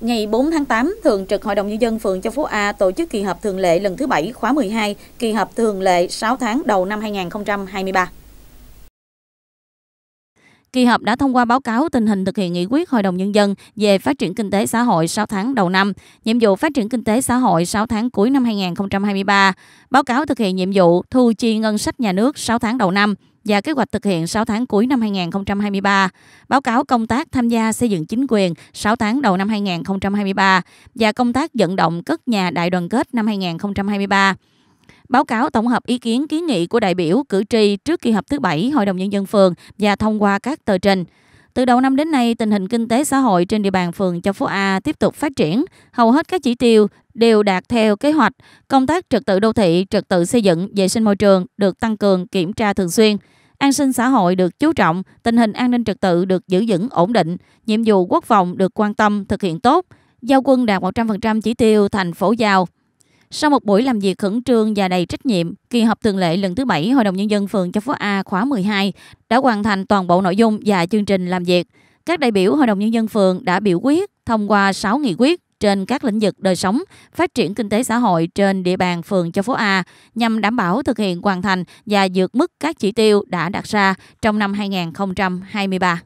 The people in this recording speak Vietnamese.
Ngày 4 tháng 8, Thường trực Hội đồng Nhân dân phường Châu Phú A tổ chức kỳ họp thường lệ lần thứ 7 khóa 12, kỳ họp thường lệ 6 tháng đầu năm 2023. Kỳ họp đã thông qua báo cáo tình hình thực hiện nghị quyết Hội đồng Nhân dân về phát triển kinh tế xã hội 6 tháng đầu năm, nhiệm vụ phát triển kinh tế xã hội 6 tháng cuối năm 2023, báo cáo thực hiện nhiệm vụ thu chi ngân sách nhà nước 6 tháng đầu năm và kế hoạch thực hiện 6 tháng cuối năm 2023, báo cáo công tác tham gia xây dựng chính quyền 6 tháng đầu năm 2023 và công tác vận động cất nhà đại đoàn kết năm 2023 báo cáo tổng hợp ý kiến kiến nghị của đại biểu cử tri trước kỳ họp thứ bảy Hội đồng Nhân dân phường và thông qua các tờ trình. Từ đầu năm đến nay, tình hình kinh tế xã hội trên địa bàn phường Châu Phú A tiếp tục phát triển. Hầu hết các chỉ tiêu đều đạt theo kế hoạch. Công tác trật tự đô thị, trật tự xây dựng, vệ sinh môi trường được tăng cường kiểm tra thường xuyên. An sinh xã hội được chú trọng, tình hình an ninh trật tự được giữ vững ổn định, nhiệm vụ quốc phòng được quan tâm thực hiện tốt. Giao quân đạt 100% chỉ tiêu thành phố giao. Sau một buổi làm việc khẩn trương và đầy trách nhiệm, kỳ họp thường lệ lần thứ 7 Hội đồng Nhân dân phường Châu Phú A khóa 12 đã hoàn thành toàn bộ nội dung và chương trình làm việc. Các đại biểu Hội đồng Nhân dân phường đã biểu quyết thông qua 6 nghị quyết trên các lĩnh vực đời sống, phát triển kinh tế xã hội trên địa bàn phường Châu Phú A nhằm đảm bảo thực hiện hoàn thành và vượt mức các chỉ tiêu đã đặt ra trong năm 2023.